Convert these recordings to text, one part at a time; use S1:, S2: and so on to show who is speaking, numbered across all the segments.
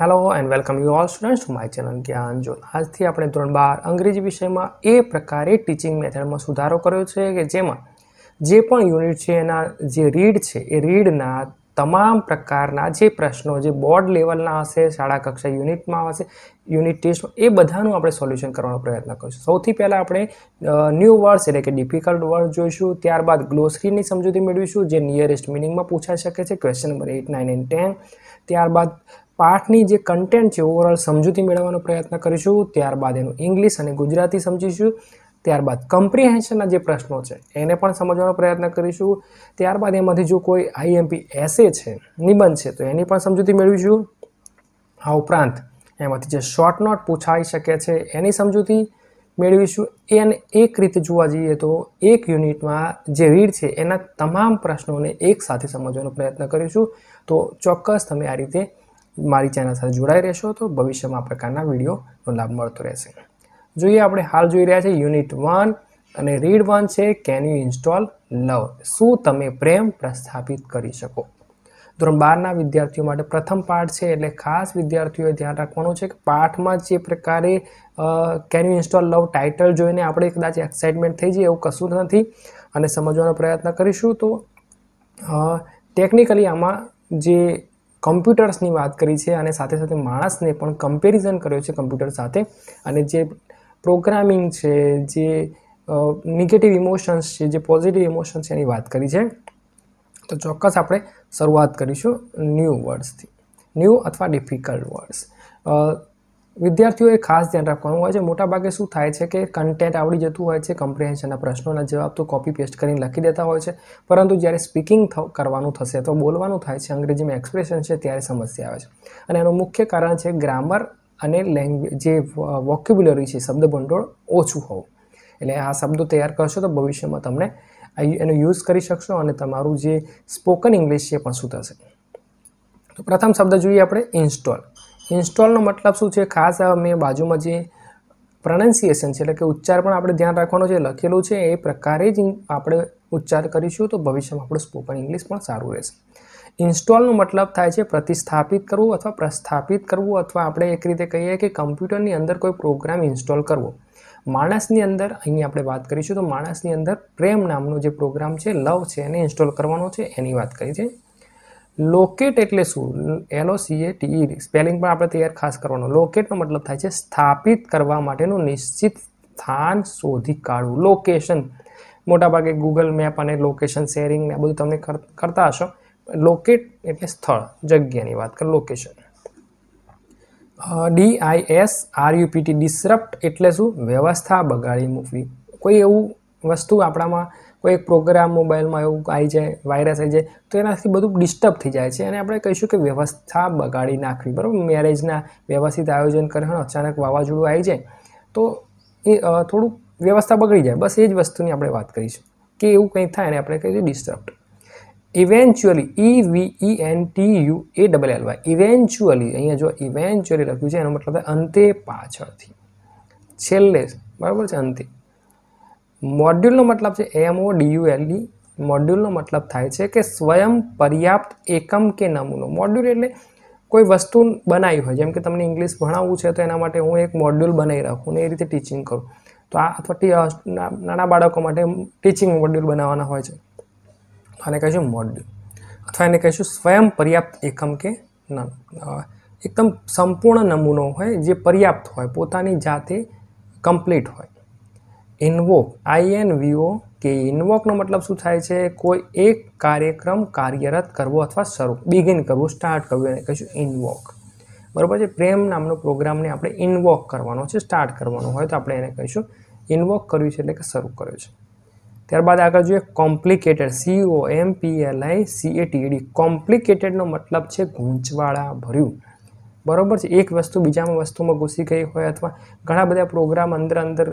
S1: Hello and welcome you all students to my channel જ્ઞાન જો આજથી આપણે ધોરણ બાર અંગ્રેજી વિષયમાં એ પ્રકારે ટીચિંગ મેથડમાં સુધારો કર્યો છે કે જેમાં જે પણ યુનિટ છે એના જે રીડ છે એ રીડના તમામ પ્રકારના જે પ્રશ્નો જે બોર્ડ લેવલના હશે શાળા કક્ષા યુનિટમાં હશે યુનિટ ટેસ્ટ એ બધાનું આપણે સોલ્યુશન કરવાનો પ્રયત્ન કરીશું સૌથી પહેલાં આપણે ન્યૂ વર્ડ્સ એટલે કે ડિફિકલ્ટ વર્ડ જોઈશું ત્યારબાદ ગ્લોસરીની સમજૂતી મેળવીશું જે નિયરેસ્ટ મિનિંગમાં પૂછાઈ શકે છે question number eight nine and ten ત્યારબાદ પાઠની જે કન્ટેન્ટ છે ઓવરઓલ સમજૂતી મેળવવાનો પ્રયત્ન કરીશું ત્યારબાદ એનું ઇંગ્લિશ અને ગુજરાતી સમજીશું ત્યારબાદ કમ્પ્રિહેન્શનના જે પ્રશ્નો છે એને પણ સમજવાનો પ્રયત્ન કરીશું ત્યારબાદ એમાંથી જો કોઈ આઈએમપી એસે છે નિબંધ છે તો એની પણ સમજૂતી મેળવીશું આ ઉપરાંત એમાંથી જે શોર્ટ નોટ પૂછાઈ શકે છે એની સમજૂતી મેળવીશું એને એક રીતે જોવા જઈએ તો એક યુનિટમાં જે રીડ છે એના તમામ પ્રશ્નોને એકસાથે સમજવાનો પ્રયત્ન કરીશું તો ચોક્કસ તમે આ રીતે મારી ચેનલ સાથે જોડાઈ રહેશો તો ભવિષ્યમાં આ પ્રકારના વિડીયોનો લાભ મળતો રહેશે જોઈએ આપણે હાલ જોઈ રહ્યા છે યુનિટ વન અને રીડ વન છે કેન યુ ઇન્સ્ટોલ લવ શું તમે પ્રેમ પ્રસ્થાપિત કરી શકો ધોરણ બારના વિદ્યાર્થીઓ માટે પ્રથમ પાઠ છે એટલે ખાસ વિદ્યાર્થીઓએ ધ્યાન રાખવાનું છે કે પાઠમાં જે પ્રકારે can you install love title જોઈને આપણે કદાચ એક્સાઇટમેન્ટ થઈ જઈએ એવું કશું નથી અને સમજવાનો પ્રયત્ન કરીશું તો ટેકનિકલી આમાં જે કમ્પ્યુટર્સની વાત કરી છે અને સાથે સાથે માણસને પણ કમ્પેરિઝન કર્યો છે કમ્પ્યુટર સાથે અને જે પ્રોગ્રામિંગ છે જે નેગેટિવ ઇમોશન્સ છે જે પોઝિટિવ ઇમોશન્સ છે એની વાત કરી છે તો ચોક્કસ આપણે શરૂઆત કરીશું ન્યૂ વર્ડ્સથી ન્યૂ અથવા ડિફિકલ્ટ વર્ડ્સ વિદ્યાર્થીઓએ ખાસ ધ્યાન રાખવાનું હોય છે મોટાભાગે શું થાય છે કે કન્ટેન્ટ આવડી જતું હોય છે કોમ્પ્રિહેન્શનના પ્રશ્નોના જવાબ તો કોપી પેસ્ટ કરીને લખી દેતા હોય છે પરંતુ જ્યારે સ્પીકિંગ કરવાનું થશે તો બોલવાનું થાય છે અંગ્રેજીમાં એક્સપ્રેશન છે ત્યારે સમસ્યા આવે છે અને એનું મુખ્ય કારણ છે ગ્રામર અને લેંગ્વેજ જે વોક્યુબ્યુલરી છે શબ્દ ભંડોળ ઓછું હોવું એટલે આ શબ્દો તૈયાર કરશો તો ભવિષ્યમાં તમને એનો યુઝ કરી શકશો અને તમારું જે સ્પોકન ઇંગ્લિશ છે પણ શું થશે તો પ્રથમ શબ્દ જોઈએ આપણે ઇન્સ્ટોલ ઇન્સ્ટોલનો મતલબ શું છે ખાસ મેં બાજુમાં જે પ્રોનાઉન્સિએશન છે એટલે કે ઉચ્ચાર પણ આપણે ધ્યાન રાખવાનો જે લખેલું છે એ પ્રકારે જ આપણે ઉચ્ચાર કરીશું તો ભવિષ્યમાં આપણું સ્પોકન ઇંગ્લિશ પણ સારું રહેશે ઇન્સ્ટોલનો મતલબ થાય છે પ્રતિસ્થાપિત કરવું અથવા પ્રસ્થાપિત કરવું અથવા આપણે એક રીતે કહીએ કે કમ્પ્યુટરની અંદર કોઈ પ્રોગ્રામ ઇન્સ્ટોલ કરવો માણસની અંદર અહીં આપણે વાત કરીશું તો માણસની અંદર પ્રેમ નામનો જે પ્રોગ્રામ છે લવ છે એને ઇન્સ્ટોલ કરવાનો છે એની વાત કરી છે લોકેટ એટલે શું L O C A T E spelling પણ આપણે તૈયાર ખાસ કરવાનો લોકેટનો મતલબ થાય છે સ્થાપિત કરવા માટેનું નિશ્ચિત સ્થાન શોધી કાઢવું લોકેશન મોટાભાગે ગૂગલ મેપ અને લોકેશન શેરિંગ ને બધું તમને કરતા હશો લોકેટ એટલે સ્થળ જગ્યાની વાત કર location D I S R U P T disrupt એટલે શું વ્યવસ્થા બગાડી મૂકવી કોઈ એવું વસ્તુ આપણામાં કોઈ એક પ્રોગ્રામ મોબાઈલમાં એવું આવી જાય વાયરસ આવી જાય તો એનાથી બધું ડિસ્ટર્બ થઈ જાય છે અને આપણે કહીશું કે વ્યવસ્થા બગાડી નાખવી બરાબર મેરેજના વ્યવસ્થિત આયોજન કરે અચાનક વાવાઝોડું આવી જાય તો એ થોડુંક વ્યવસ્થા બગડી જાય બસ એ જ વસ્તુની આપણે વાત કરીશું કે એવું કંઈ થાય ને આપણે કહીશું disturb eventually E V E N T U A double L Y eventually અહીંયા જો ઇવેન્ચ્યુઅલી લખ્યું છે એનો મતલબ અંતે પાછળથી છેલ્લે બરાબર છે અંતે મોડ્યુલનો મતલબ છે એમઓ ડીયુએલઈ e. મોડ્યુલનો મતલબ થાય છે કે સ્વયં પર્યાપ્ત એકમ કે નમૂનો મોડ્યુલ એટલે કોઈ વસ્તુ બનાવી હોય જેમ કે તમને ઇંગ્લિશ ભણાવવું છે તો એના માટે હું એક મોડ્યુલ બનાવી રાખું ને એ રીતે ટીચિંગ કરું તો આ અથવા નાના બાળકો માટે ટીચિંગ મોડ્યુલ બનાવવાના હોય છે આને કહીશું મોડ્યુલ અથવા એને કહીશું સ્વયં પર્યાપ્ત એકમ કે એકદમ સંપૂર્ણ નમૂનો હોય જે પર્યાપ્ત હોય પોતાની જાતે કમ્પ્લીટ હોય ઇન્વોક આઈએનવીઓ કે ઇન્વોકનો મતલબ શું થાય છે કોઈ એક કાર્યક્રમ કાર્યરત કરવો અથવા શરૂ બિગિન કરવું સ્ટાર્ટ કરવું એને કહીશું ઇન્વોક બરાબર છે પ્રેમ નામનો પ્રોગ્રામને આપણે ઇન્વોક કરવાનો છે સ્ટાર્ટ કરવાનો હોય તો આપણે એને કહીશું ઇન્વોક કર્યું છે એટલે કે શરૂ કર્યું છે ત્યારબાદ આગળ જોઈએ complicated C O M P L I C A T D કોમ્પ્લિકેટેડનો મતલબ છે ગૂંચવાળા ભર્યું બરાબર છે એક વસ્તુ બીજામાં વસ્તુમાં ઘૂસી ગઈ હોય અથવા ઘણા બધા પ્રોગ્રામ અંદર અંદર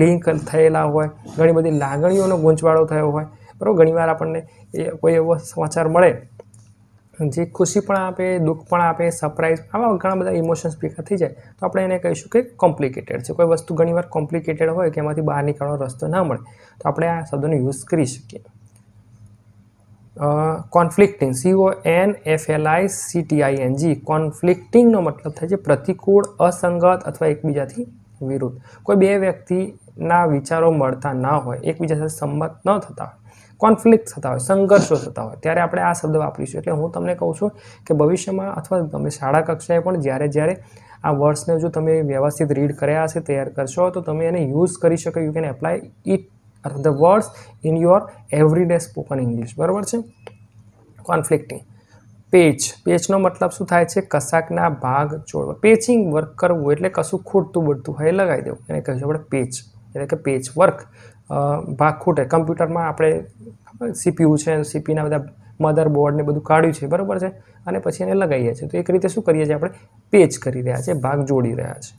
S1: લિંક થયેલા હોય ઘણી બધી લાગણીઓનો ગૂંચવાળો થયો હોય બરાબર ઘણીવાર આપણને એ કોઈ એવો સમાચાર મળે જે ખુશી પણ આપે દુઃખ પણ આપે સરપ્રાઈઝ આવા ઘણા બધા ઇમોશન્સ ભેગા થઈ જાય તો આપણે એને કહીશું કે કોમ્પ્લિકેટેડ છે કોઈ વસ્તુ ઘણીવાર કોમ્પ્લિકેટેડ હોય કે એમાંથી બહાર નીકળવાનો રસ્તો ના મળે તો આપણે આ શબ્દોનો યુઝ કરી શકીએ conflicting C O N F L I C T I N G કોન્ફ્લિક્ટિંગનો મતલબ થાય છે પ્રતિકૂળ અસંગત અથવા એકબીજાથી વિરુદ્ધ કોઈ બે વ્યક્તિના વિચારો મળતા ના હોય એકબીજા સાથે સંમત ન થતા હોય કોન્ફ્લિક્ટ થતા હોય સંઘર્ષો થતા હોય ત્યારે આપણે આ શબ્દ વાપરીશું એટલે હું તમને કહું છું કે ભવિષ્યમાં અથવા તમે શાળા કક્ષાએ પણ જ્યારે જ્યારે આ વર્ડ્સને જો તમે વ્યવસ્થિત રીડ કર્યા હશે તૈયાર કરશો તો તમે એને યુઝ કરી શકો યુ કેન એપ્લાય ઇટ અથવા the words in your everyday spoken English બરાબર છે કોન્ફ્લિક્ટિંગ પેચ પેચનો મતલબ શું થાય છે કશાકના ભાગ જોડવા પેચિંગ વર્ક કરવું એટલે કશું ખૂટતું બળતું હોય એ લગાવી દેવું એને કહીશું આપણે પેચ એટલે કે પેચ વર્ક ભાગ ખૂટે કમ્પ્યુટરમાં આપણે સીપીયુ છે સીપીના બધા મધરબોર્ડ ને બધું કાઢ્યું છે બરાબર છે અને પછી એને લગાવીએ છીએ તો એક રીતે શું કરીએ છીએ આપણે પેચ કરી રહ્યા છે ભાગ જોડી રહ્યા છે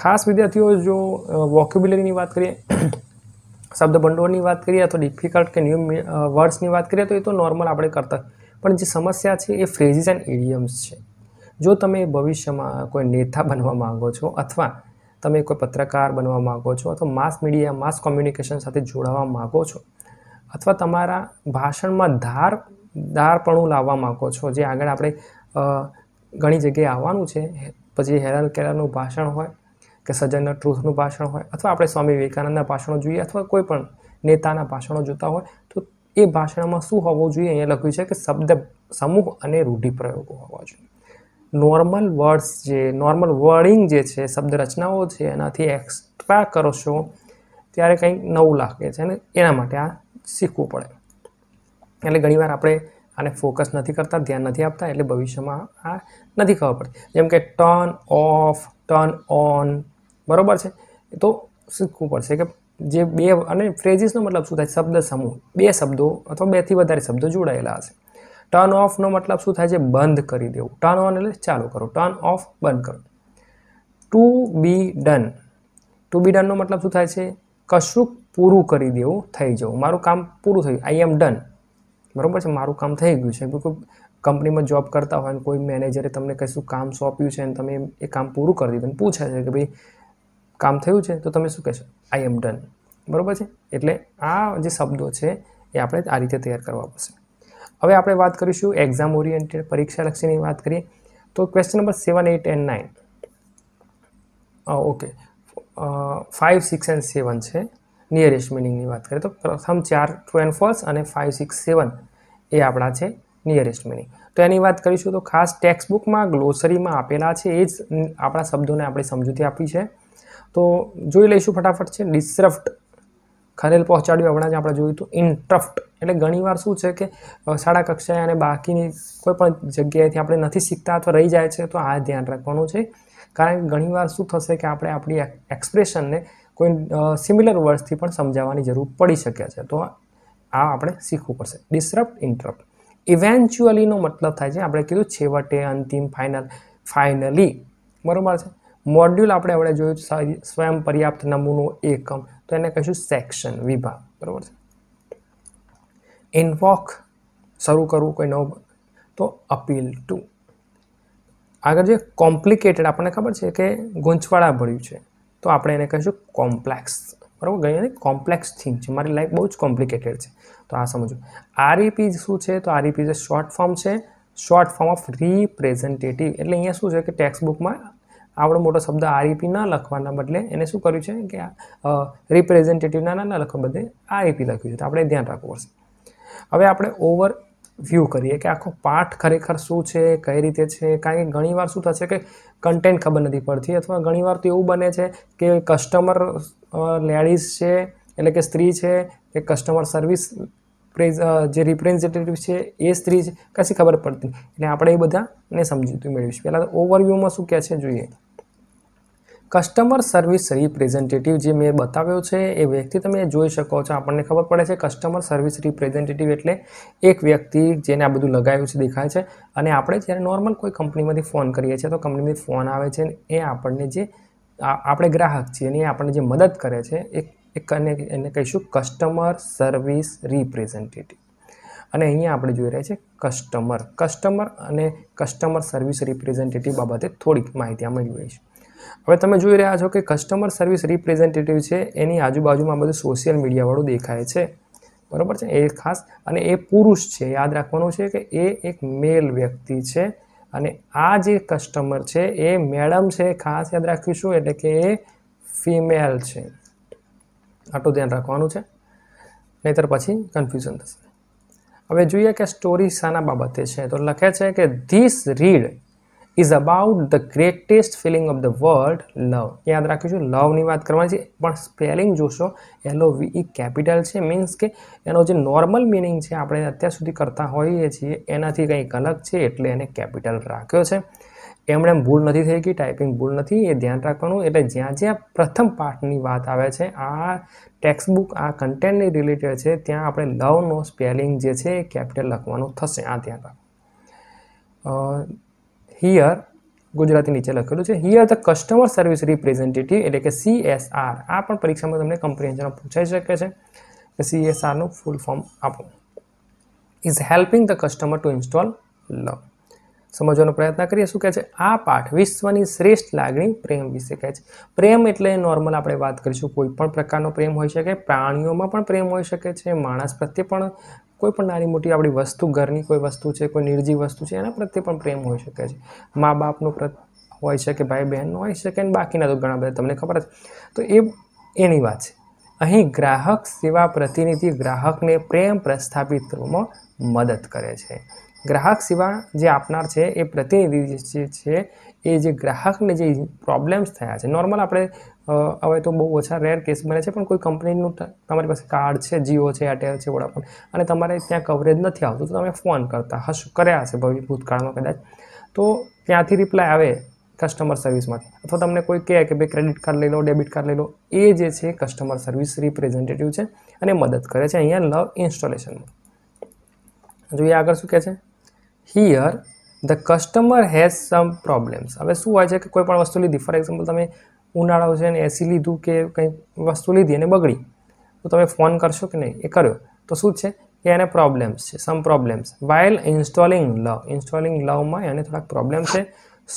S1: ખાસ વિદ્યાર્થીઓ જો વોક્યુબ્યુલરીની વાત કરીએ શબ્દ ભંડોળની વાત કરીએ અથવા ડિફિકલ્ટ કે ન્યૂ વર્ડ્સની વાત કરીએ તો એ તો નોર્મલ આપણે કરતા પણ જે સમસ્યા છે એ ફ્રેઝિસ એન્ડ ઇડિયમ્સ છે જો તમે ભવિષ્યમાં કોઈ નેતા બનવા માગો છો અથવા તમે કોઈ પત્રકાર બનવા માગો છો અથવા માસ મીડિયા માસ કોમ્યુનિકેશન સાથે જોડાવા માગો છો અથવા તમારા ભાષણમાં ધાર ધારપણું લાવવા માગો છો જે આગળ આપણે ઘણી જગ્યાએ આવવાનું છે પછી હેરાન કેરાનું ભાષણ હોય કે સજ્જનના ટ્રુથનું ભાષણ હોય અથવા આપણે સ્વામી વિવેકાનંદના ભાષણો જોઈએ અથવા કોઈ પણ નેતાના ભાષણો જોતા હોય તો એ ભાષણમાં શું હોવું જોઈએ અહીંયા લખ્યું છે કે શબ્દ સમૂહ અને રૂઢિપ્રયોગો હોવા જોઈએ નોર્મલ વર્ડ્સ જે નોર્મલ વર્ડિંગ જે છે શબ્દ રચનાઓ છે એનાથી એક્સ્ટ્રા કરો છો ત્યારે કંઈક નવું લાગે છે અને એના માટે આ શીખવું પડે એટલે ઘણીવાર આપણે આને ફોકસ નથી કરતા ધ્યાન નથી આપતા એટલે ભવિષ્યમાં આ નથી ખબર પડતી જેમ કે ટર્ન ઓફ ટર્ન ઓન બરાબર છે તો શીખવું પડશે કે જે બે અને ફ્રેઝિસનો મતલબ શું થાય શબ્દ સમૂહ બે શબ્દો અથવા બેથી વધારે શબ્દો જોડાયેલા હશે ટર્ન ઓફનો મતલબ શું થાય છે બંધ કરી દેવું ટર્ન ઓન એટલે ચાલુ કરો ટર્ન ઓફ બંધ કરો to be done to be ડનનો મતલબ શું થાય છે કશુંક પૂરું કરી દેવું થઈ જવું મારું કામ પૂરું થયું આઈ એમ ડન બરાબર છે મારું કામ થઈ ગયું છે કોઈ કંપનીમાં જોબ કરતા હોય અને કોઈ મેનેજરે તમને કશું કામ સોંપ્યું છે અને તમે એ કામ પૂરું કરી દીધું પૂછે છે કે ભાઈ કામ થયું છે તો તમે શું કહેશો આઈ એમ ડન બરાબર છે એટલે આ જે શબ્દો છે એ આપણે આ રીતે તૈયાર કરવા પડશે હવે આપણે વાત કરીશું એક્ઝામ ઓરિએન્ટેડ પરીક્ષાલક્ષીની વાત કરીએ તો question number seven eight and nine okay five six and seven છે નિયરેસ્ટ મિનિંગની વાત કરીએ તો પ્રથમ ચાર ટ્રુ એન્ડ ફોલ્સ અને ફાઇવ સિક્સ સેવન એ આપણા છે નિયરેસ્ટ મિનિંગ તો એની વાત કરીશું તો ખાસ ટેક્સ્ટબુકમાં ગ્લોસરીમાં આપેલા છે એ જ આપણા શબ્દોને આપણે સમજૂતી આપી છે તો જોઈ લઈશું ફટાફટ છે ડિસરપ્ટ ખલેલ પહોંચાડ્યું હમણાં જ આપણે જોયું તો ઇન્ટ્રફ્ટ એટલે ઘણીવાર શું છે કે શાળા કક્ષાએ અને બાકીની કોઈ પણ જગ્યાએથી આપણે નથી શીખતા અથવા રહી જાય છે તો આ ધ્યાન રાખવાનું છે કારણ કે ઘણીવાર શું થશે કે આપણે આપણી એક્સપ્રેશનને કોઈ સિમિલર વર્ડ્સથી પણ સમજાવવાની જરૂર પડી શકે છે તો આ આપણે શીખવું પડશે ડિસરપ્ટ ઇન્ટરપ્ટ ઇવેન્ચ્યુઅલીનો મતલબ થાય છે આપણે કીધું છેવટે અંતિમ ફાઇનલ ફાઇનલી બરાબર છે મોડ્યુલ આપણે આપણે જોયું સ્વયં પર્યાપ્ત નમૂનો એકમ તો એને કહીશું સેક્શન વિભાગ બરાબર છે ઇન્વોક શરૂ કરવું કોઈ નવું તો અપીલ ટુ આગળ જે કોમ્પ્લિકેટેડ આપણને ખબર છે કે ગૂંચવાળા ભર્યું છે તો આપણે એને કહીશું કોમ્પ્લેક્સ બરાબર ગણિત કોમ્પ્લેક્સ થીમ છે મારી લાઈફ બહુ જ કોમ્પ્લિકેટેડ છે તો આ સમજો આરઈપી e શું છે તો આરઈપી જે શોર્ટ ફોર્મ છે શોર્ટ ફોર્મ ઓફ રિપ્રેઝેન્ટેટિવ એટલે અહીંયા શું છે કે ટેક્સ્ટ બુકમાં આપણો મોટો શબ્દ આરઈપી e ના લખવાના બદલે એને શું કર્યું છે કે રિપ્રેઝેન્ટેટિવના ના લખવા બદલે આરઈપી e લખ્યું છે તો આપણે ધ્યાન રાખવું પડશે હવે આપણે ઓવર વ્યૂ કરીએ કે આખો પાઠ ખરેખર શું છે કઈ રીતે છે કારણ કે ઘણીવાર શું થશે કે કન્ટેન્ટ ખબર નથી પડતી અથવા ઘણીવાર તો એવું બને છે કે કસ્ટમર લેડીઝ છે એટલે કે સ્ત્રી છે કે કસ્ટમર સર્વિસ જે રિપ્રેઝેન્ટેટિવ છે એ સ્ત્રી છે કશી ખબર પડતી એટલે આપણે એ બધાને સમજૂતી મેળવીશું પહેલાં તો ઓવરવ્યૂમાં શું કહે છે જોઈએ કસ્ટમર સર્વિસ રિપ્રેઝેન્ટેટિવ જે મેં બતાવ્યો છે એ વ્યક્તિ તમે જોઈ શકો છો આપણને ખબર પડે છે કસ્ટમર સર્વિસ રિપ્રેઝેન્ટેટિવ એટલે એક વ્યક્તિ જેને આ બધું લગાવ્યું છે દેખાય છે અને આપણે જ્યારે નોર્મલ કોઈ કંપનીમાંથી ફોન કરીએ છીએ તો કંપનીમાંથી ફોન આવે છે એ આપણને જે આપણે ગ્રાહક છીએ અને એ આપણને જે મદદ કરે છે એ એને કહીશું કસ્ટમર સર્વિસ રિપ્રેઝેન્ટેટિવ અને અહીંયા આપણે જોઈ રહ્યા છે કસ્ટમર કસ્ટમર અને કસ્ટમર સર્વિસ રિપ્રેઝેન્ટેટિવ બાબતે થોડીક માહિતી અમે જોઈશું હવે તમે જોઈ રહ્યા છો કે કસ્ટમર સર્વિસ રિપ્રેઝેન્ટેટિવ છે એની આજુબાજુમાં બધું સોશિયલ મીડિયાવાળું દેખાય છે બરાબર છે એ ખાસ અને એ પુરુષ છે યાદ રાખવાનું છે કે એ એક મેલ વ્યક્તિ છે અને આ જે કસ્ટમર છે એ મેડમ છે ખાસ યાદ રાખીશું એટલે કે એ ફિમેલ છે આટલું ધ્યાન રાખવાનું છે નહીતર પછી કન્ફ્યુઝન થશે હવે જોઈએ કે સ્ટોરી શાના બાબતે છે તો લખે છે કે this read is about the greatest feeling of the world love યાદ રાખીશું લવની વાત કરવાની છે પણ સ્પેલિંગ જોશો એલો વી ઈ કેપિટલ છે મીન્સ કે એનો જે નોર્મલ મિનિંગ છે આપણે અત્યાર સુધી કરતા હોઈએ છીએ એનાથી કંઈક અલગ છે એટલે એને કેપિટલ રાખ્યો છે એમણે ભૂલ નથી થઈ ગઈ ટાઈપિંગ ભૂલ નથી એ ધ્યાન રાખવાનું એટલે જ્યાં જ્યાં પ્રથમ પાર્ટની વાત આવે છે આ ટેક્સ્ટબુક આ કન્ટેન્ટની રિલેટેડ છે ત્યાં આપણે લવનો સ્પેલિંગ જે છે એ કેપિટલ લખવાનું થશે આ ધ્યાન રાખવું હિયર ગુજરાતી નીચે લખેલું છે here the customer service representative એટલે કે સી એસ આર આ પણ પરીક્ષામાં તમને કમ્પ્રિહેન્શનમાં પૂછાઈ શકે છે સી એસ આરનું ફૂલ ફોર્મ આપો is helping the customer to install love સમજવાનો પ્રયત્ન કરીએ શું કહે છે આ પાઠ વિશ્વની શ્રેષ્ઠ લાગણી પ્રેમ વિશે કહે છે પ્રેમ એટલે નોર્મલ આપણે વાત કરીશું કોઈ પણ પ્રકારનો પ્રેમ હોઈ શકે પ્રાણીઓમાં પણ પ્રેમ હોઈ શકે છે માણસ પ્રત્યે પણ કોઈ પણ નાની મોટી આપણી વસ્તુ ઘરની કોઈ વસ્તુ છે કોઈ નિર્જીવ વસ્તુ છે એના પ્રત્યે પણ પ્રેમ હોઈ શકે છે મા બાપનો હોય શકે ભાઈ બહેનનો હોઈ શકે અને બાકીના તો ઘણા બધા તમને ખબર છે તો એ એની વાત છે અહીં ગ્રાહક સેવા પ્રતિનિધિ ગ્રાહકને પ્રેમ પ્રસ્થાપિત કરવામાં મદદ કરે છે ગ્રાહક સેવા જે આપનાર છે એ પ્રતિનિધિ જે છે એ જે ગ્રાહકને જે પ્રોબ્લેમ્સ થયા છે નોર્મલ આપણે હવે તો બહુ ઓછા રેર કેસ મળે છે પણ કોઈ કંપનીનું તમારી પાસે કાર્ડ છે જીઓ છે એરટેલ છે વોડાફોન અને તમારે ત્યાં કવરેજ નથી આવતું તો તમે ફોન કરતા હશ કર્યા હશે ભવિ ભૂતકાળમાં કદાચ તો ત્યાંથી રિપ્લાય આવે કસ્ટમર સર્વિસમાંથી અથવા તમને કોઈ કહે કે ભાઈ ક્રેડિટ કાર્ડ લઈ લો ડેબિટ કાર્ડ લઈ લો એ જે છે કસ્ટમર સર્વિસ રિપ્રેઝેન્ટેટિવ છે અને મદદ કરે છે અહીંયા લવ ઇન્સ્ટોલેશનમાં જોઈએ આગળ શું કહે છે here the customer has some problems હવે શું હોય છે કે કોઈ પણ વસ્તુ લીધી ફોર એક્ઝામ્પલ તમે ઉનાળો છે અને એસી લીધું કે કંઈ વસ્તુ લીધી અને બગડી તો તમે ફોન કરશો કે નહીં એ કર્યો તો શું છે કે એને પ્રોબ્લેમ્સ છે some problems while installing love installing લવમાં એને થોડાક પ્રોબ્લેમ છે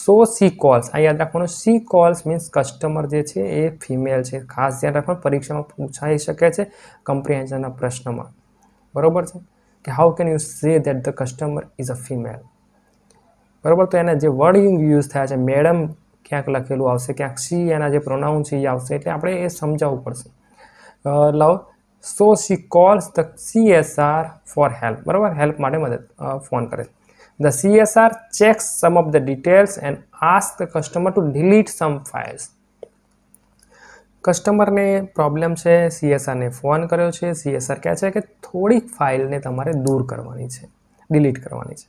S1: સો સી કોલ્સ આ યાદ રાખવાનું સી કોલ્સ મીન્સ કસ્ટમર જે છે એ ફિમેલ છે ખાસ યાદ રાખવાનું પરીક્ષામાં પૂછાઈ શકે છે કમ્પ્રિહેન્શનના પ્રશ્નમાં બરાબર છે કે how can you say that the customer is a female બરાબર તો એના જે વર્ડ યુઝ થયા છે મેડમ ક્યાંક લખેલું આવશે ક્યાંક સી એના જે પ્રોનાઉન છે એ આવશે એટલે આપણે એ સમજાવવું પડશે love so C calls the CSR for help બરાબર હેલ્પ માટે મદદ ફોન કરે છે the CSR checks some of the details and ask the customer to delete some files કસ્ટમરને પ્રોબ્લેમ છે સીએસઆરને ફોન કર્યો છે સીએસઆર કહે છે કે થોડીક ફાઇલને તમારે દૂર કરવાની છે ડિલીટ કરવાની છે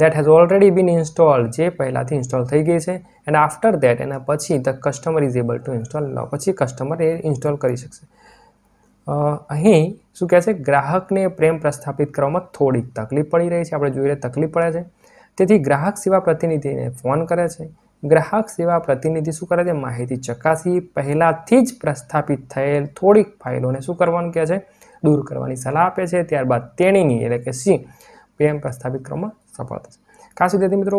S1: that has already been installed જે પહેલાંથી ઇન્સ્ટોલ થઈ ગઈ છે એન્ડ આફ્ટર દેટ એના પછી the customer is able to install love પછી કસ્ટમર એ ઇન્સ્ટોલ કરી શકશે અહીં શું કહે છે ગ્રાહકને પ્રેમ પ્રસ્થાપિત કરવામાં થોડીક તકલીફ પડી રહી છે આપણે જોઈ રહ્યા તકલીફ પડે છે તેથી ગ્રાહક સેવા પ્રતિનિધિને ફોન કરે છે ગ્રાહક સેવા પ્રતિનિધિ શું કરે છે માહિતી ચકાસી પહેલાંથી જ પ્રસ્થાપિત થયેલ થોડીક ફાઇલોને શું કરવાનું કહે છે દૂર કરવાની સલાહ આપે છે ત્યારબાદ તેણીની એટલે કે સી પ્રેમ પ્રસ્થાપિત કરવામાં સફળ થશે ખાસ વિદ્યાર્થી મિત્રો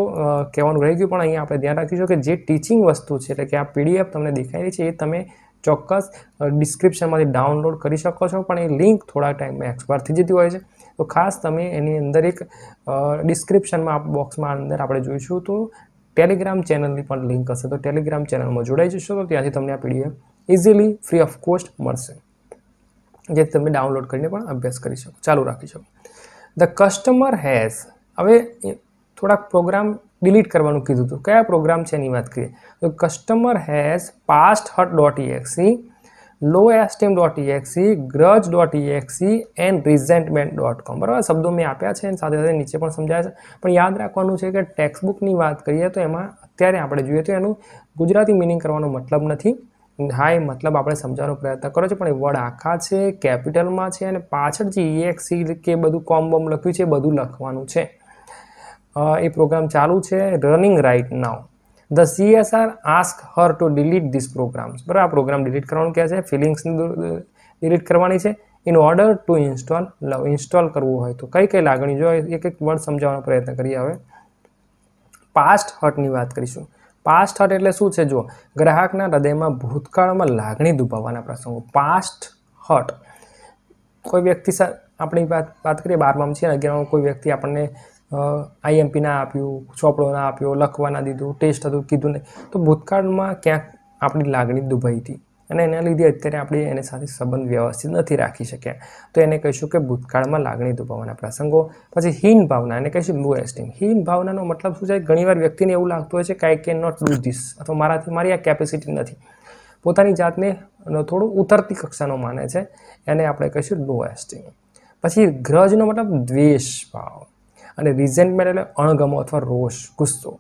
S1: કહેવાનું રહી ગયું પણ અહીંયા આપણે ધ્યાન રાખીશું કે જે ટીચિંગ વસ્તુ છે એટલે કે આ પીડીએફ તમને દેખાઈ રહી છે એ તમે ચોક્કસ ડિસ્ક્રિપ્શનમાંથી ડાઉનલોડ કરી શકો છો પણ એ લિંક થોડા ટાઈમમાં એક્સપાયર થઈ જતી હોય છે તો ખાસ તમે એની અંદર એક ડિસ્ક્રિપ્શનમાં બોક્સમાં અંદર આપણે જોઈશું તો ટેલિગ્રામ ચેનલની પણ લિંક હશે તો ટેલિગ્રામ ચેનલમાં જોડાઈ જશો તો ત્યાંથી તમને આ PDF easily free of cost મળશે જેથી તમે ડાઉનલોડ કરીને પણ અભ્યાસ કરી શકો ચાલુ રાખી શકો ધ કસ્ટમર હેઝ હવે થોડાક પ્રોગ્રામ ડિલીટ કરવાનું કીધું હતું કયા પ્રોગ્રામ છે એની વાત કરીએ તો customer has past hurt dot E X E low esteem dot E X E grudge dot E X E and resentment dot com બરાબર શબ્દો મેં આપ્યા છે અને સાથે સાથે નીચે પણ સમજાયા છે પણ યાદ રાખવાનું છે કે બુકની વાત કરીએ તો એમાં અત્યારે આપણે જોઈએ તો એનું ગુજરાતી મિનિંગ કરવાનો મતલબ નથી હા એ મતલબ આપણે સમજાવવાનો પ્રયત્ન કરો છો પણ એ વર્ડ આખા છે કેપિટલમાં છે અને પાછળ જે ઇએક્સી કે બધું કોમ બોમ લખ્યું છે બધું લખવાનું છે એ પ્રોગ્રામ ચાલુ છે running right now the CSR ask her to delete this programs બરાબર આ પ્રોગ્રામ ડિલીટ કરવાનું કહે છે ફિલિંગ્સ ડિલીટ કરવાની છે in order to install love install કરવું હોય તો કઈ કઈ લાગણી જો એક એક વર્ડ સમજાવવાનો પ્રયત્ન કરીએ હવે પાસ્ટ હટની વાત કરીશું પાસ્ટ હટ એટલે શું છે જો ગ્રાહકના હૃદયમાં ભૂતકાળમાં લાગણી દુભાવવાના પ્રસંગો પાસ્ટ હટ કોઈ વ્યક્તિ આપણી વાત વાત કરીએ બારમામાં છીએ અગિયારમાં કોઈ વ્યક્તિ આપણને આઈએમપી ના આપ્યું ચોપડો ના આપ્યો લખવાના દીધું ટેસ્ટ હતું કીધું નહીં તો ભૂતકાળમાં ક્યાંક આપણી લાગણી દુભાઈ હતી અને એના લીધે અત્યારે આપણે એની સાથે સંબંધ વ્યવસ્થિત નથી રાખી શક્યા તો એને કહીશું કે ભૂતકાળમાં લાગણી દુભાવવાના પ્રસંગો પછી હીન ભાવના એને કહીશું લો એસ્ટીમ હીન ભાવનાનો મતલબ શું છે ઘણીવાર વ્યક્તિને એવું લાગતું હોય છે કે I can not do this અથવા મારાથી મારી આ કેપેસિટી નથી પોતાની જાતને થોડું ઉતરતી કક્ષાનો માને છે એને આપણે કહીશું લો એસ્ટીમ પછી ગ્રજનો મતલબ દ્વેષ ભાવ અને રિઝેન્ટમેન્ટ એટલે અણગમો અથવા રોષ ગુસ્સો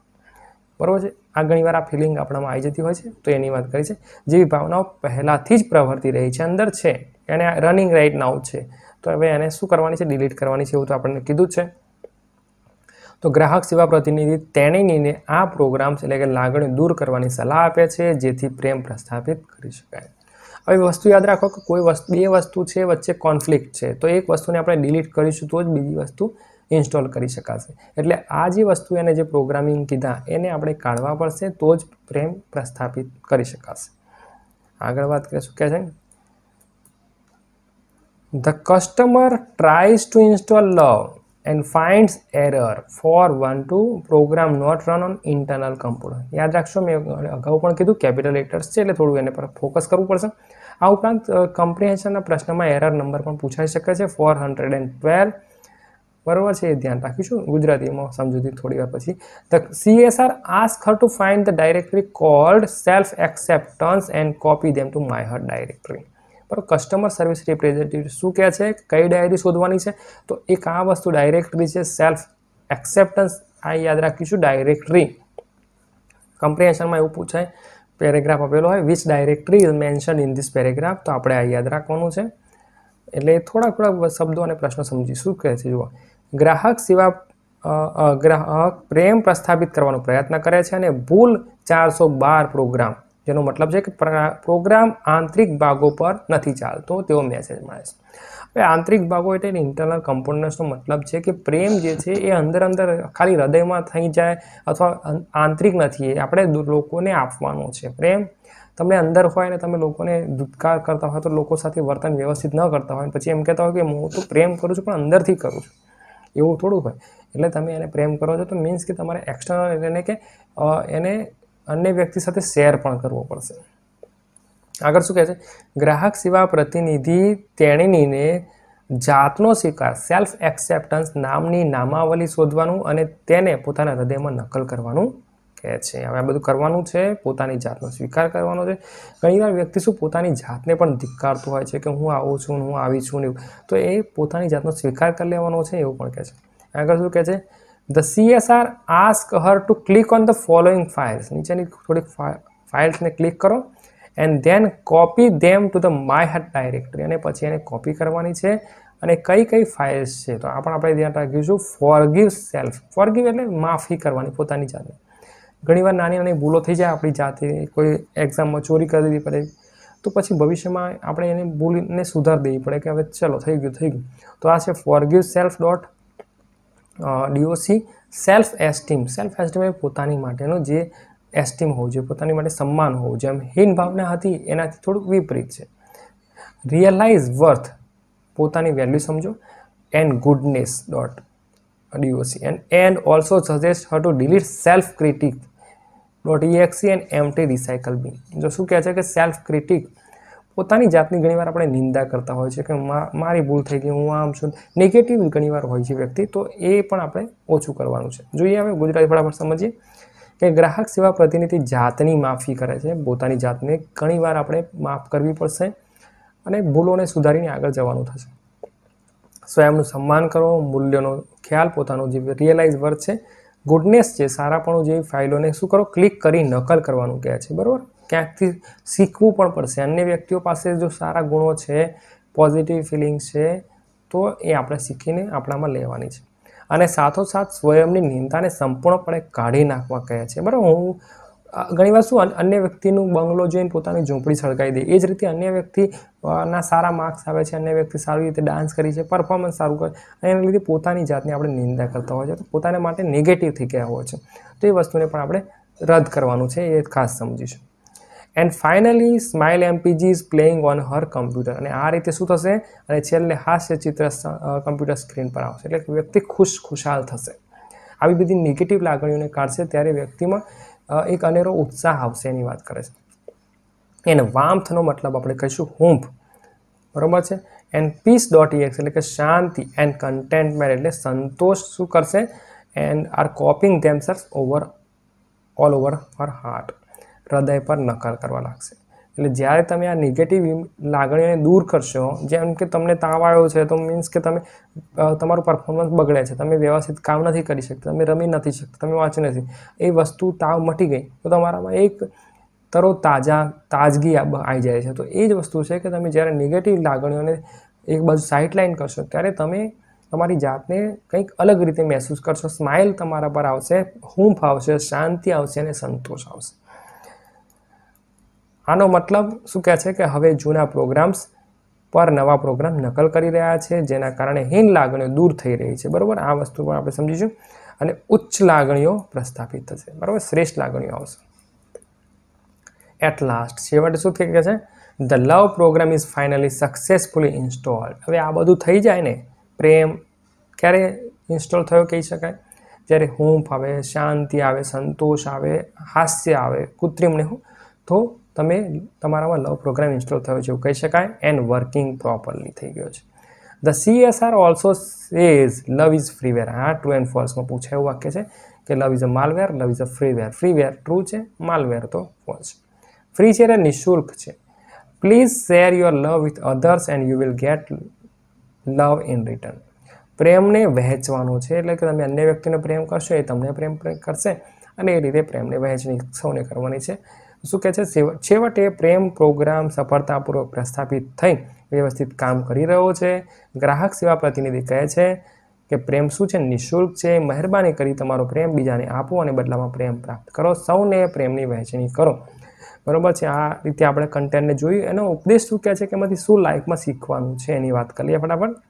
S1: બરાબર છે આ ઘણીવાર આ ફિલિંગ આપણામાં આવી જતી હોય છે તો એની વાત કરી છે જેવી ભાવનાઓ પહેલાંથી જ પ્રવર્તી રહી છે અંદર છે એને રનિંગ રાઇટ નાઉ છે તો હવે એને શું કરવાની છે ડિલીટ કરવાની છે એવું તો આપણને કીધું છે તો ગ્રાહક સેવા પ્રતિનિધિ તેણીને આ પ્રોગ્રામ્સ એટલે કે લાગણી દૂર કરવાની સલાહ આપે છે જેથી પ્રેમ પ્રસ્થાપિત કરી શકાય હવે વસ્તુ યાદ રાખો કે કોઈ વસ્તુ બે વસ્તુ છે વચ્ચે કોન્ફ્લિક્ટ છે તો એક વસ્તુને આપણે ડિલીટ કરીશું તો જ બીજી વસ્તુ ઇન્સ્ટોલ કરી શકાશે એટલે આ જે વસ્તુ એને જે પ્રોગ્રામિંગ કીધા એને આપણે કાઢવા પડશે તો જ પ્રેમ પ્રસ્થાપિત કરી શકાશે આગળ વાત કરીએ શું કહે છે the customer tries to install love and finds error for one two program not run on internal computer યાદ રાખશો મેં અગાઉ પણ કીધું કેપિટલ લેટર્સ છે એટલે થોડું એને પર ફોકસ કરવું પડશે આ ઉપરાંત કમ્પ્રિહેન્શનના પ્રશ્નમાં એરર નંબર પણ પૂછાઈ શકે છે ફોર હંડ્રેડ એન્ડ ટ્વેલ્વ બરાબર છે એ ધ્યાન રાખીશું ગુજરાતીમાં સમજૂતી થોડી વાર પછી the CSR ask her to find the directory called self acceptance and copy them to my her directory બરાબર કસ્ટમર સર્વિસ રિપ્રેઝેન્ટેટિવ શું કહે છે કઈ ડાયરી શોધવાની છે તો એક આ વસ્તુ ડાયરેક્ટરી છે સેલ્ફ એક્સેપ્ટન્સ આ યાદ રાખીશું ડાયરેક્ટરી કમ્પ્રિહેન્શનમાં એવું પૂછાય પેરેગ્રાફ આપેલો હોય which directory is mention in this paragraph તો આપણે આ યાદ રાખવાનું છે એટલે થોડાક થોડાક શબ્દો અને પ્રશ્નો સમજી શું કહે છે જુઓ ગ્રાહક સેવા ગ્રાહક પ્રેમ પ્રસ્થાપિત કરવાનો પ્રયત્ન કરે છે અને ભૂલ ચારસો બાર પ્રોગ્રામ જેનો મતલબ છે કે પ્રોગ્રામ આંતરિક ભાગો પર નથી ચાલતો તેવો મેસેજ મળે છે હવે આંતરિક ભાગો એટલે ઇન્ટરનલ કમ્પોનન્ટ્સનો મતલબ છે કે પ્રેમ જે છે એ અંદર અંદર ખાલી હૃદયમાં થઈ જાય અથવા આંતરિક નથી એ આપણે લોકોને આપવાનો છે પ્રેમ તમને અંદર હોય ને તમે લોકોને દુત્કાર કરતા હોય તો લોકો સાથે વર્તન વ્યવસ્થિત ન કરતા હોય પછી એમ કહેતા હોય કે હું તો પ્રેમ કરું છું પણ અંદરથી કરું છું એવું થોડું હોય એટલે તમે એને પ્રેમ કરો છો તો મીન્સ કે તમારે એક્સટર્નલ એને કે એને અન્ય વ્યક્તિ સાથે શેર પણ કરવો પડશે આગળ શું કહે છે ગ્રાહક સેવા પ્રતિનિધિ તેણીને જાતનો સ્વીકાર સેલ્ફ એક્સેપ્ટન્સ નામની નામાવલી શોધવાનું અને તેને પોતાના હૃદયમાં નકલ કરવાનું કહે છે હવે આ બધું કરવાનું છે પોતાની જાતનો સ્વીકાર કરવાનો છે ઘણીવાર વ્યક્તિ શું પોતાની જાતને પણ ધિક્કારતો હોય છે કે હું આવું છું હું આવી છું ને તો એ પોતાની જાતનો સ્વીકાર કરી લેવાનો છે એવું પણ કહે છે આગળ શું કહે છે the CSR ask her to click on the following files નીચેની થોડીક ફાઇલ્સને ક્લિક કરો and then copy them to the my heart directory અને પછી એને કોપી કરવાની છે અને કઈ કઈ ફાઇલ્સ છે તો આ પણ આપણે ધ્યાન રાખીશું ફોરગીવ સેલ્ફ ફોરગીવ એટલે માફી કરવાની પોતાની જાતને ઘણીવાર નાની નાની ભૂલો થઈ જાય આપણી જાતે કોઈ એક્ઝામમાં ચોરી કરી દીધી પડે તો પછી ભવિષ્યમાં આપણે એને ભૂલને સુધાર દેવી પડે કે હવે ચલો થઈ ગયું થઈ ગયું તો આ છે forgive self dot D O C self esteem self esteem એ પોતાની માટેનું જે એસ્ટીમ હોવું જોઈએ પોતાની માટે સન્માન હોવું જોઈએ એમ હીન ભાવના હતી એનાથી થોડુંક વિપરીત છે રિયલાઇઝ વર્થ પોતાની વેલ્યુ સમજો and goodness dot D O C and and also suggest her to delete self critic dot E X E and empty recycle bin જો શું કહે છે કે સેલ્ફ ક્રિટિક પોતાની જાતની ઘણીવાર આપણે નિંદા કરતા હોય છે કે મારી ભૂલ થઈ ગઈ હું આમ છું નેગેટિવ ઘણીવાર હોય છે વ્યક્તિ તો એ પણ આપણે ઓછું કરવાનું છે જોઈએ હવે ગુજરાતી ફટાફટ સમજીએ કે ગ્રાહક સેવા પ્રતિનિધિ જાતની માફી કરે છે પોતાની જાતને ઘણીવાર આપણે માફ કરવી પડશે અને ભૂલોને સુધારીને આગળ જવાનું થશે સ્વયંનું સન્માન કરો મૂલ્યનો ખ્યાલ પોતાનો જે રિયલાઇઝ વર્ક છે ગુડનેસ છે સારાપણું જેવી ફાઇલોને શું કરો ક્લિક કરી નકલ કરવાનું કહે છે બરાબર ક્યાંકથી શીખવું પણ પડશે અન્ય વ્યક્તિઓ પાસે જો સારા ગુણો છે પોઝિટિવ ફિલિંગ્સ છે તો એ આપણે શીખીને આપણામાં લેવાની છે અને સાથોસાથ સ્વયંની નિંદાને સંપૂર્ણપણે કાઢી નાખવા કહે છે બરાબર હું ઘણી ઘણીવાર શું અન્ય વ્યક્તિનું બંગલો જોઈને પોતાની ઝૂંપડી સળગાવી દે એ જ રીતે અન્ય વ્યક્તિ ના સારા માર્ક્સ આવે છે અન્ય વ્યક્તિ સારી રીતે ડાન્સ કરી છે પરફોર્મન્સ સારું કરે અને એના લીધે પોતાની જાતની આપણે નિંદા કરતા હોય છે તો પોતાના માટે નેગેટિવ થઈ ગયા હોય છે તો એ વસ્તુને પણ આપણે રદ કરવાનું છે એ ખાસ સમજીશું and finally smile M P G is playing on her computer અને આ રીતે શું થશે અને છેલ્લે હાસ્ય ચિત્ર કમ્પ્યુટર સ્ક્રીન પર આવશે એટલે વ્યક્તિ ખુશ ખુશાલ થશે આવી બધી નેગેટિવ લાગણીઓને કાઢશે ત્યારે વ્યક્તિમાં એક અનેરો ઉત્સાહ આવશે એની વાત કરે છે એને વામથનો મતલબ આપણે કહીશું હુંફ બરાબર છે એન્ડ પીસ ડોટ ઇએક્સ એટલે કે શાંતિ એન્ડ કન્ટેન્ટમેન્ટ એટલે સંતોષ શું કરશે and are copying themselves over all over her heart હૃદય પર નકાર કરવા લાગશે એટલે જ્યારે તમે આ નેગેટિવ લાગણીઓને દૂર કરશો જેમ કે તમને તાવ આવ્યો છે તો મીન્સ કે તમે તમારું પરફોર્મન્સ બગડે છે તમે વ્યવસ્થિત કામ નથી કરી શકતા તમે રમી નથી શકતા તમે વાંચી નથી એ વસ્તુ તાવ મટી ગઈ તો તમારામાં એક તરો તાજા તાજગી આવી જાય છે તો એ જ વસ્તુ છે કે તમે જ્યારે નેગેટિવ લાગણીઓને એક બાજુ સાઇડલાઇન કરશો ત્યારે તમે તમારી જાતને કંઈક અલગ રીતે મહેસૂસ કરશો સ્માઇલ તમારા પર આવશે હૂંફ આવશે શાંતિ આવશે અને સંતોષ આવશે આનો મતલબ શું કહે છે કે હવે જૂના પ્રોગ્રામ્સ પર નવા પ્રોગ્રામ નકલ કરી રહ્યા છે જેના કારણે હિન લાગણીઓ દૂર થઈ રહી છે બરાબર આ વસ્તુ પણ આપણે સમજીશું અને ઉચ્ચ લાગણીઓ પ્રસ્થાપિત થશે બરાબર શ્રેષ્ઠ લાગણીઓ આવશે એટ લાસ્ટ છેવટે શું કહે છે the love program is finally successfully installed હવે આ બધું થઈ જાય ને પ્રેમ ક્યારે ઇન્સ્ટોલ થયો કહી શકાય જ્યારે હૂંફ આવે શાંતિ આવે સંતોષ આવે હાસ્ય આવે કૃત્રિમ ને તો તમે તમારામાં નવો પ્રોગ્રામ ઇન્સ્ટોલ થયો છે એવું કહી શકાય એન્ડ વર્કિંગ પ્રોપરલી થઈ ગયો છે the CSR also says love is freeware આ ટ્રુ એન્ડ ફોલ્સમાં પૂછાયું વાક્ય છે કે love is a malware love is a freeware freeware true છે માલવેર તો ફોલ્સ ફ્રી છે એટલે નિઃશુલ્ક છે please share your love with others and you will get love in return પ્રેમને વહેંચવાનો છે એટલે કે તમે અન્ય વ્યક્તિને પ્રેમ કરશો એ તમને પ્રેમ કરશે અને એ રીતે પ્રેમને વહેંચણી સૌને કરવાની છે શું કહે છે છેવટે પ્રેમ પ્રોગ્રામ સફળતાપૂર્વક પ્રસ્થાપિત થઈ વ્યવસ્થિત કામ કરી રહ્યો છે ગ્રાહક સેવા પ્રતિનિધિ કહે છે કે પ્રેમ શું છે નિઃશુલ્ક છે મહેરબાની કરી તમારો પ્રેમ બીજાને આપો અને બદલામાં પ્રેમ પ્રાપ્ત કરો સૌને પ્રેમની વહેંચણી કરો બરાબર છે આ રીતે આપણે કન્ટેન્ટને જોયું એનો ઉપદેશ શું કહે છે કે એમાંથી શું લાઈફમાં શીખવાનું છે એની વાત કરીએ ફટાફટ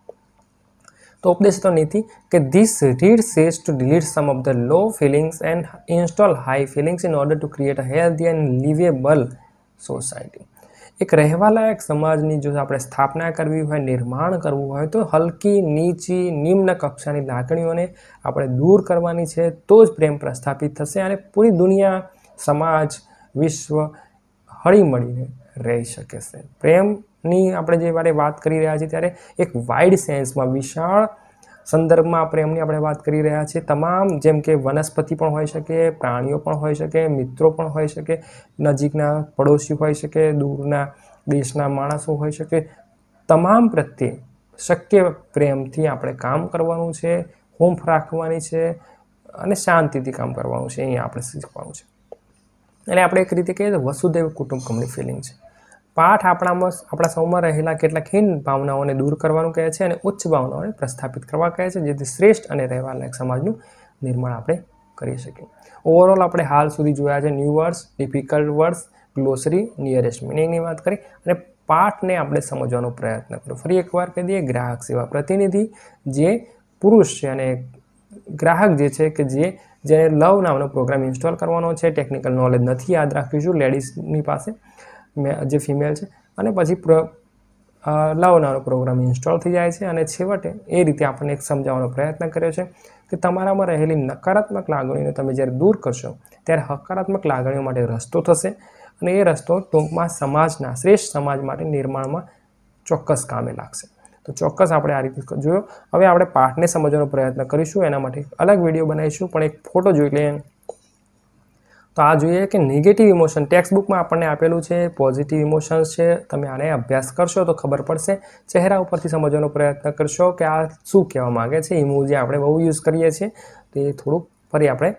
S1: तो उपदेशित नीति कि this read says to delete some of the low feelings and install high feelings in order to create a healthy and livable society એક રહેવાલાયક સમાજની જો આપણે સ્થાપના કરવી હોય નિર્માણ કરવું હોય તો હલકી નીચી નિમ્ન કક્ષાની લાગણીઓને આપણે દૂર કરવાની છે તો જ પ્રેમ પ્રસ્થાપિત થશે અને પૂરી દુનિયા સમાજ વિશ્વ હળીમળીને રહી શકે છે પ્રેમ ની આપણે જે વારે વાત કરી રહ્યા છીએ ત્યારે એક વાઇડ સેન્સમાં વિશાળ સંદર્ભમાં પ્રેમની આપણે વાત કરી રહ્યા છીએ તમામ જેમ કે વનસ્પતિ પણ હોઈ શકે પ્રાણીઓ પણ હોઈ શકે મિત્રો પણ હોઈ શકે નજીકના પડોશી હોઈ શકે દૂરના દેશના માણસો હોઈ શકે તમામ પ્રત્યે શક્ય પ્રેમથી આપણે કામ કરવાનું છે હુંફ રાખવાની છે અને શાંતિથી કામ કરવાનું છે અહીંયા આપણે શીખવાનું છે અને આપણે એક રીતે કહીએ તો વસુદેવ કુટુંબકમની ફિલિંગ છે પાઠ આપણામાં આપણા સૌમાં રહેલા કેટલાક હીન ભાવનાઓને દૂર કરવાનું કહે છે અને ઉચ્ચ ભાવનાઓને પ્રસ્થાપિત કરવા કહે છે જેથી શ્રેષ્ઠ અને રહેવાલાયક સમાજનું નિર્માણ આપણે કરી શકીએ ઓવરઓલ આપણે હાલ સુધી જોયા છે new words difficult words glossary nearest મિનિંગની વાત કરી અને પાઠને આપણે સમજવાનો પ્રયત્ન કરો ફરી એકવાર કહી દઈએ ગ્રાહક સેવા પ્રતિનિધિ જે પુરુષ છે અને ગ્રાહક જે છે કે જે જેને લવ નામનો પ્રોગ્રામ ઇન્સ્ટોલ કરવાનો છે ટેકનિકલ નોલેજ નથી યાદ રાખીશું લેડીઝની પાસે જે ફિમેલ છે અને પછી લાવનારો પ્રોગ્રામ ઇન્સ્ટોલ થઈ જાય છે અને છેવટે એ રીતે આપણને એક સમજાવવાનો પ્રયત્ન કર્યો છે કે તમારામાં રહેલી નકારાત્મક લાગણીઓને તમે જ્યારે દૂર કરશો ત્યારે હકારાત્મક લાગણીઓ માટે રસ્તો થશે અને એ રસ્તો ટૂંકમાં સમાજના શ્રેષ્ઠ સમાજ માટે નિર્માણમાં ચોક્કસ કામે લાગશે તો ચોક્કસ આપણે આ રીતે જોયો હવે આપણે પાઠને સમજવાનો પ્રયત્ન કરીશું એના માટે અલગ વિડીયો બનાવીશું પણ એક ફોટો જોઈ લઈએ તો આ જોઈએ કે નેગેટિવ ઇમોશન ટેક્સ્ટબુકમાં આપણને આપેલું છે પોઝિટિવ ઇમોશન્સ છે તમે આને અભ્યાસ કરશો તો ખબર પડશે ચહેરા ઉપરથી સમજવાનો પ્રયત્ન કરશો કે આ શું કહેવા માગે છે ઇમો જે આપણે બહુ યુઝ કરીએ છીએ તે થોડુંક ફરી આપણે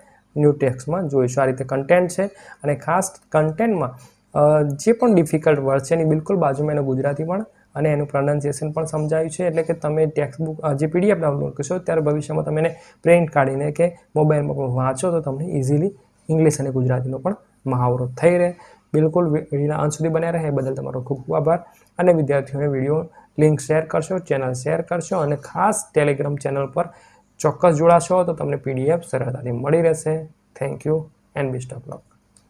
S1: ન્યૂ ટેક્સ્ટમાં જોઈશું આ રીતે કન્ટેન્ટ છે અને ખાસ કન્ટેન્ટમાં જે પણ ડિફિકલ્ટ વર્ડ છે એની બિલકુલ બાજુમાં એનું ગુજરાતી પણ અને એનું પ્રોનાઉન્સિએશન પણ સમજાયું છે એટલે કે તમે ટેક્સ્ટબુક જે પીડીએફ ડાઉનલોડ કરશો ત્યારે ભવિષ્યમાં તમે એને પ્રિન્ટ કાઢીને કે મોબાઈલમાં પણ વાંચો તો તમને ઇઝીલી ઇંગ્લિશ અને ગુજરાતીનો પણ મહાવરો થઈ રહે બિલકુલ વિડીયોના અંત સુધી બન્યા રહે એ બદલ તમારો ખૂબ ખૂબ આભાર અને વિદ્યાર્થીઓને વિડીયો લિંક શેર કરશો ચેનલ શેર કરશો અને ખાસ ટેલિગ્રામ ચેનલ પર ચોક્કસ જોડાશો તો તમને પીડીએફ સરળતાથી મળી રહેશે thank you and best of luck